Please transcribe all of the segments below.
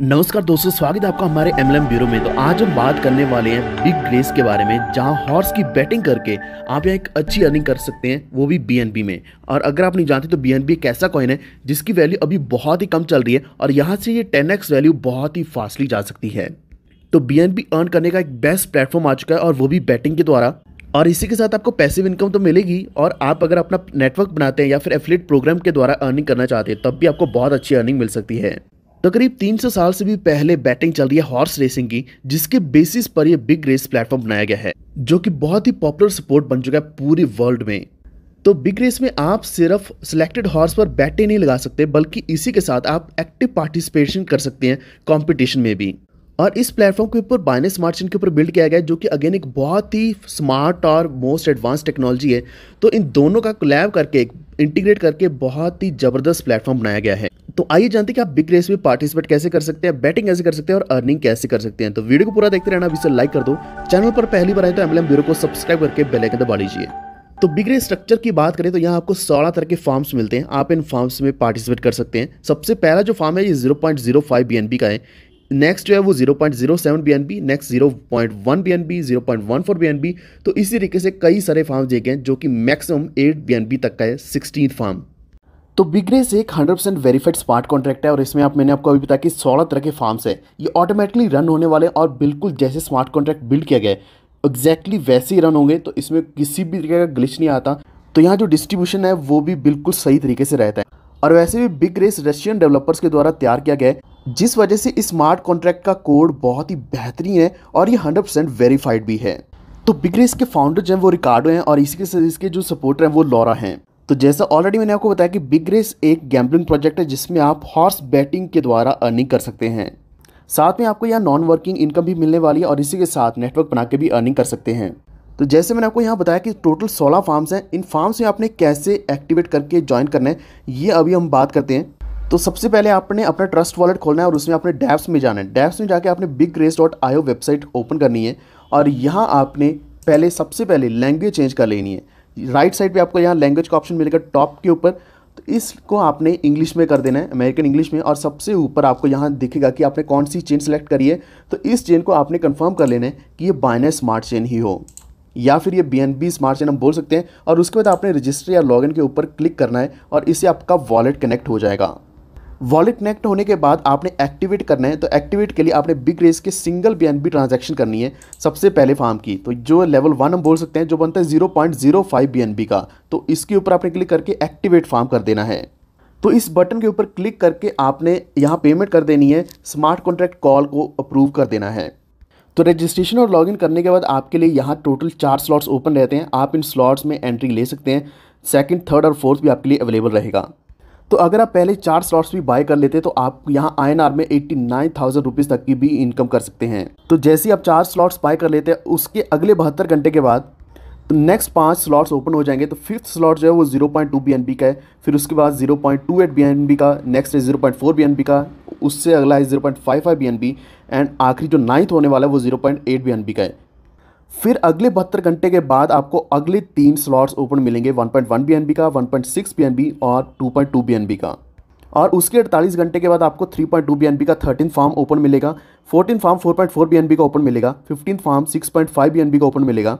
नमस्कार दोस्तों स्वागत है आपका हमारे एमएलएम ब्यूरो में तो आज हम बात करने वाले हैं बिग रेस के बारे में जहां हॉर्स की बैटिंग करके आप यहाँ एक अच्छी अर्निंग कर सकते हैं वो भी बीएनबी में और अगर आप नहीं जानते तो बीएनबी एक ऐसा कॉइन है जिसकी वैल्यू अभी बहुत ही कम चल रही है और यहाँ से ये टेन वैल्यू बहुत ही फास्टली जा सकती है तो बी अर्न करने का एक बेस्ट प्लेटफॉर्म आ चुका है और वो भी बैटिंग के द्वारा और इसी के साथ आपको पैसिव इनकम तो मिलेगी और आप अगर अपना नेटवर्क बनाते हैं या फिर एफिलेट प्रोग्राम के द्वारा अर्निंग करना चाहते हैं तब भी आपको बहुत अच्छी अर्निंग मिल सकती है तकरीब तो 300 साल से भी पहले बैटिंग चल रही है हॉर्स रेसिंग की जिसके बेसिस पर यह बिग रेस प्लेटफॉर्म बनाया गया है जो कि बहुत ही पॉपुलर सपोर्ट बन चुका है पूरे वर्ल्ड में तो बिग रेस में आप सिर्फ सिलेक्टेड हॉर्स पर बैटे नहीं लगा सकते बल्कि इसी के साथ आप एक्टिव पार्टिसिपेशन कर सकते हैं कॉम्पिटिशन में भी और इस प्लेटफॉर्म के ऊपर बाइनेस मार्चिन के ऊपर बिल्ड किया गया है जो कि अगेन एक बहुत ही स्मार्ट और मोस्ट एडवांस टेक्नोलॉजी है तो इन दोनों का लैब करके इंटीग्रेट करके बहुत ही ज़बरदस्त प्लेटफॉर्म बनाया गया है तो आइए जानते हैं कि आप बिग रेस में पार्टिसिपेट कैसे कर सकते हैं बैटिंग कैसे कर सकते हैं और अर्निंग कैसे कर सकते हैं तो वीडियो को पूरा देखते रहना अभी से लाइक कर दो चैनल पर पहली बार आए तो एमएलएम ब्यूरो को सब्सक्राइब करके बेलाइकन दबा लीजिए तो रेस स्ट्रक्चर की बात करें तो यहाँ आपको सोलह तरह के फार्म्स मिलते हैं आप इन फार्म्स में पार्टिसिपेट कर सकते हैं सबसे पहला जो फार्म है ये zero point zero five B N B का है नेक्स्ट जो है वो zero point zero seven B N B next zero point one B N B zero point one four B N B तो इसी तरीके से कई सारे फार्म देखे हैं जो कि maximum eight B N B तक का है सिक्सटीन फार्म तो बिग्रेस एक 100% परसेंट वेरीफाइड स्मार्ट कॉन्ट्रैक्ट है और इसमें आप मैंने आपको अभी बताया कि सोलह तरह के फार्म्स है ये ऑटोमेटिकली रन होने वाले और बिल्कुल जैसे स्मार्ट कॉन्ट्रैक्ट बिल्ड किया गया है एग्जैक्टली वैसे ही रन होंगे तो इसमें किसी भी तरीके का ग्लिच नहीं आता तो यहाँ जो डिस्ट्रीब्यूशन है वो भी बिल्कुल सही तरीके से रहता है और वैसे भी बिग रेस रशियन डेवलपर्स के द्वारा तैयार किया गया है जिस वजह से इस स्मार्ट कॉन्ट्रैक्ट का कोड बहुत ही बेहतरीन है और ये 100% परसेंट वेरीफाइड भी है तो बिग रेस के फाउंडर जो है वो रिकार्डो हैं और इसी के साथ इसके जो सपोर्टर हैं वो लॉरा हैं तो जैसा ऑलरेडी मैंने आपको बताया कि बिग रेस एक गैम्बलिंग प्रोजेक्ट है जिसमें आप हॉर्स बैटिंग के द्वारा अर्निंग कर सकते हैं साथ में आपको यहाँ नॉन वर्किंग इनकम भी मिलने वाली है और इसी के साथ नेटवर्क बना के भी अर्निंग कर सकते हैं तो जैसे मैंने आपको यहाँ बताया कि टोटल 16 फार्म्स हैं इन फार्म्स में आपने कैसे एक्टिवेट करके ज्वाइन करना है ये अभी हम बात करते हैं तो सबसे पहले आपने अपना ट्रस्ट वॉलेट खोलना है और उसमें आपने डैप्स में जाना है डैप्स में जाके आपने big race dot I website open करनी है और यहाँ आपने पहले सबसे पहले लैंग्वेज चेंज कर लेनी है राइट साइड पे आपको यहाँ लैंग्वेज का ऑप्शन मिलेगा टॉप के ऊपर तो इसको आपने इंग्लिश में कर देना है अमेरिकन इंग्लिश में और सबसे ऊपर आपको यहाँ दिखेगा कि आपने कौन सी चेन सेलेक्ट करी है तो इस चेन को आपने कंफर्म कर लेना है कि ये बाइनस स्मार्ट चेन ही हो या फिर ये B N B smart chain हम बोल सकते हैं और उसके बाद आपने रजिस्टर या लॉगिन के ऊपर क्लिक करना है और इससे आपका वॉलेट कनेक्ट हो जाएगा वॉलेट कनेक्ट होने के बाद आपने एक्टिवेट करना है तो एक्टिवेट के लिए आपने बिग रेस के single B N B transaction करनी है सबसे पहले फार्म की तो जो लेवल वन हम बोल सकते हैं जो बनता है zero point zero five B N B का तो इसके ऊपर आपने क्लिक करके एक्टिवेट फार्म कर देना है तो इस बटन के ऊपर क्लिक करके आपने यहाँ पेमेंट कर देनी है स्मार्ट कॉन्ट्रैक्ट कॉल को अप्रूव कर देना है तो रजिस्ट्रेशन और लॉगिन करने के बाद आपके लिए यहाँ टोटल चार स्लॉट्स ओपन रहते हैं आप इन स्लॉट्स में एंट्री ले सकते हैं सेकंड, थर्ड और फोर्थ भी आपके लिए अवेलेबल रहेगा तो अगर आप पहले चार स्लॉट्स भी बाय कर लेते तो आप यहाँ आई एन में एट्टी नाइन थाउजेंड रुपीज़ तक की भी इनकम कर सकते हैं तो जैसे ही आप चार स्लॉट्स बाय कर लेते हैं उसके अगले बहत्तर घंटे के बाद तो नेक्स्ट पांच स्लॉट्स ओपन हो जाएंगे तो फिफ्थ स्लॉट जो है वो zero point two B N B का है फिर उसके बाद zero point two eight B N B का नेक्स्ट है zero point four B N B का उससे अगला है zero point five five B N B and आखिरी जो नाइन्थ होने वाला है वो zero point eight B N B का है फिर अगले बहत्तर घंटे के बाद आपको अगले तीन स्लॉट्स ओपन मिलेंगे 1.1 बीएनबी का 1.6 बीएनबी और 2.2 बीएनबी का और उसके 48 घंटे के बाद आपको 3.2 बीएनबी का 13 फार्म ओपन मिलेगा 14 फार्म 4.4 बीएनबी का ओपन मिलेगा 15 फार्म 6.5 बीएनबी का ओपन मिलेगा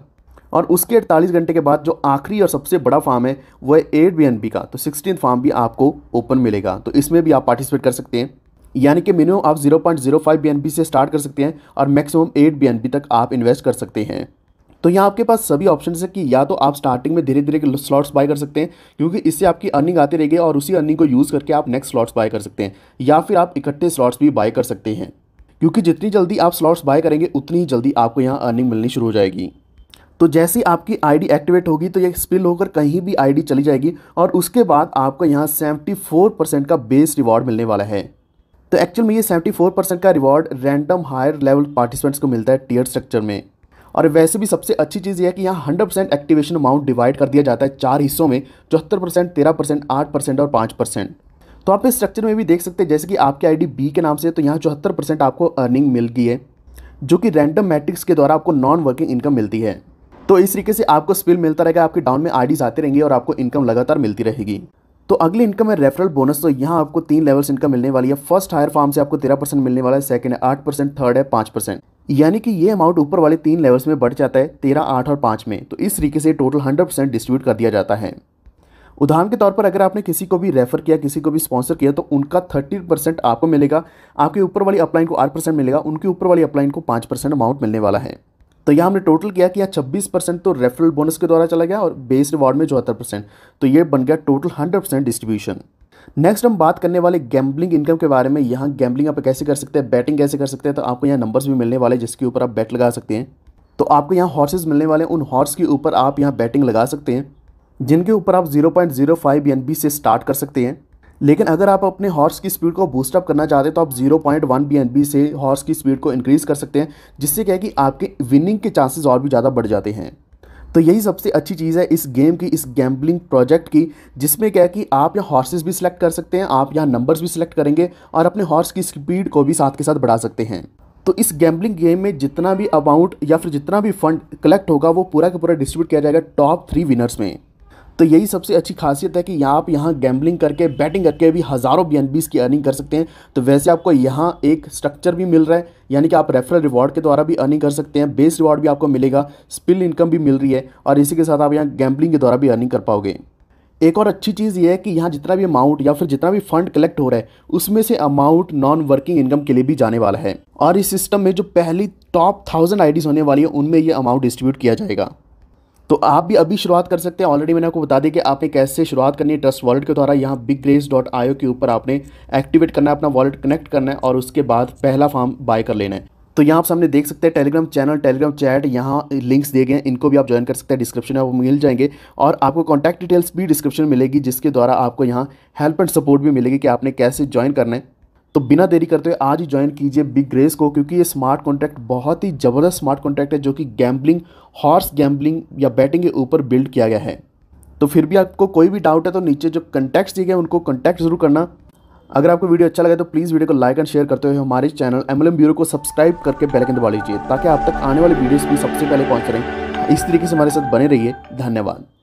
और उसके 48 घंटे के बाद जो आखिरी और सबसे बड़ा फार्म है वह एट बी का तो सिक्सटीन फार्म भी आपको ओपन मिलेगा तो इसमें भी आप पार्टिसिपेट कर सकते हैं यानी कि मिनिमम आप 0.05 बीएनबी से स्टार्ट कर सकते हैं और मैक्सिमम 8 बी तक आप इन्वेस्ट कर सकते हैं तो यहाँ आपके पास सभी ऑप्शन है कि या तो आप स्टार्टिंग में धीरे धीरे स्लॉट्स बाय कर सकते हैं क्योंकि इससे आपकी अर्निंग आती रहेगी और उसी अर्निंग को यूज़ करके आप नेक्स्ट स्लॉट्स बाय कर सकते हैं या फिर आप इकट्ठे स्लॉट्स भी बाय कर सकते हैं क्योंकि जितनी जल्दी आप स्लॉट्स बाय करेंगे उतनी ही जल्दी आपको यहाँ अर्निंग मिलनी शुरू हो जाएगी तो जैसे आपकी आईडी एक्टिवेट होगी तो ये स्पिल होकर कहीं भी आईडी चली जाएगी और उसके बाद आपको यहाँ 74 परसेंट का बेस रिवॉर्ड मिलने वाला है तो एक्चुअल में ये 74 परसेंट का reward random higher level participants को मिलता है टीयर स्ट्रक्चर में और वैसे भी सबसे अच्छी चीज़ ये है कि यहाँ 100 परसेंट एक्टिवेशन अमाउंट डिवाइड कर दिया जाता है चार हिस्सों में चौहत्तर परसेंट तेरह परसेंट आठ परसेंट और पाँच परसेंट तो आप इस स्ट्रक्चर में भी देख सकते हैं जैसे कि आपके आई बी के नाम से तो यहाँ चौहत्तर परसेंट आपको अर्निंग मिल गई है जो कि रैंडम मैट्रिक्स के द्वारा आपको नॉन वर्किंग इनकम मिलती है तो इस तरीके से आपको स्पिल मिलता रहेगा आपके डाउन में आईडीज आते रहेंगे और आपको इनकम लगातार मिलती रहेगी तो अगली इनकम है रेफरल बोनस तो यहाँ आपको तीन लेवल्स इनकम मिलने वाली है फर्स्ट हायर फार्म से आपको तेरह परसेंट मिलने वाला है सेकंड है आठ परसेंट थर्ड है पाँच परसेंट यानी कि ये अमाउंट ऊपर वाले तीन लेवल्स में बढ़ जाता है तेरह आठ और पाँच में तो इस तरीके से टोटल हंड्रेड परसेंट डिस्ट्रीब्यूट कर दिया जाता है उदाहरण के तौर पर अगर आपने किसी को भी रेफर किया किसी को भी स्पॉन्सर किया तो उनका थर्टी परसेंट आपको मिलेगा आपके ऊपर वाली अपलाइन को आठ परसेंट मिलेगा उनके ऊपर वाली अपलाइन को पाँच परसेंट अमाउंट मिलने वाला है तो यहाँ हमने टोटल किया कि यहाँ छब्बीस परसेंट तो रेफरल बोनस के द्वारा चला गया और बेस रिवॉर्ड में चौहत्तर परसेंट तो ये बन गया total hundred percent distribution next हम बात करने वाले गैम्बलिंग इनकम के बारे में यहाँ गैम्बलिंग आप कैसे कर सकते हैं बैटिंग कैसे कर सकते हैं तो आपको यहाँ नंबर्स भी मिलने वाले जिसके ऊपर आप बैट लगा सकते हैं तो आपको यहाँ हॉर्सेज मिलने वाले उन हॉर्स के ऊपर आप यहाँ बैटिंग लगा सकते हैं जिनके ऊपर आप 0.05 पॉइंट से स्टार्ट कर सकते हैं लेकिन अगर आप अपने हॉर्स की स्पीड को बूस्टअप करना चाहते हैं तो आप 0.1 पॉइंट से हॉर्स की स्पीड को इंक्रीज़ कर सकते हैं जिससे क्या है कि आपके विनिंग के चांसेस और भी ज़्यादा बढ़ जाते हैं तो यही सबसे अच्छी चीज़ है इस गेम की इस गैम्बलिंग प्रोजेक्ट की जिसमें क्या है कि आप यहाँ हॉर्सेज भी सिलेक्ट कर सकते हैं आप यहाँ नंबर्स भी सिलेक्ट करेंगे और अपने हॉर्स की स्पीड को भी साथ के साथ बढ़ा सकते हैं तो इस गैम्बलिंग गेम में जितना भी अमाउंट या फिर जितना भी फंड कलेक्ट होगा वो पूरा का पूरा डिस्ट्रीब्यूट किया जाएगा टॉप थ्री विनर्स में तो यही सबसे अच्छी खासियत है कि यहाँ आप यहाँ गैम्बलिंग करके बैटिंग करके भी हज़ारों बी की अर्निंग कर सकते हैं तो वैसे आपको यहाँ एक स्ट्रक्चर भी मिल रहा है यानी कि आप रेफरल रिवॉर्ड के द्वारा भी अर्निंग कर सकते हैं बेस रिवॉर्ड भी आपको मिलेगा स्पिल इनकम भी मिल रही है और इसी के साथ आप यहाँ गैम्बलिंग के द्वारा भी अर्निंग कर पाओगे एक और अच्छी चीज़ ये है कि यहाँ जितना भी अमाउंट या फिर जितना भी फंड कलेक्ट हो रहा है उसमें से अमाउंट नॉन वर्किंग इनकम के लिए भी जाने वाला है और इस सिस्टम में जो पहली टॉप थाउजेंड आईडीज होने वाली है उनमें ये अमाउंट डिस्ट्रीब्यूट किया जाएगा तो आप भी अभी शुरुआत कर सकते हैं ऑलरेडी मैंने आपको बता दें कि आपने कैसे शुरुआत करनी है ट्रस्ट वॉलेट के द्वारा यहाँ बिग रेस डॉट आईओ के ऊपर आपने एक्टिवेट करना है अपना वॉलेट कनेक्ट करना है और उसके बाद पहला फार्म बाय कर लेना है तो यहाँ आप सामने देख सकते हैं टेलीग्राम चैनल टेलीग्राम चैट यहाँ लिंक्स दिए गए हैं इनको भी आप ज्वाइन कर सकते हैं डिस्क्रिप्शन में वो मिल जाएंगे और आपको कॉन्टैक्ट डिटेल्स भी डिस्क्रिप्शन मिलेगी जिसके द्वारा आपको यहाँ हेल्प एंड सपोर्ट भी मिलेगी कि आपने कैसे ज्वाइन करना है तो बिना देरी करते हुए आज ही ज्वाइन कीजिए बिग ग्रेस को क्योंकि ये स्मार्ट कॉन्ट्रैक्ट बहुत ही ज़बरदस्त स्मार्ट कॉन्ट्रैक्ट है जो कि गैम्बलिंग हॉर्स गैम्बलिंग या बैटिंग के ऊपर बिल्ड किया गया है तो फिर भी आपको कोई भी डाउट है तो नीचे जो कंटैक्ट दिए गए उनको कंटैक्ट जरूर करना अगर आपको वीडियो अच्छा लगा तो प्लीज़ वीडियो को लाइक एंड शेयर करते हुए हमारे चैनल एम ब्यूरो को सब्सक्राइब करके बेलकन दबा लीजिए ताकि आप तक आने वाली वीडियोज़ भी सबसे पहले पहुँच रहें इस तरीके से हमारे साथ बने रहिए धन्यवाद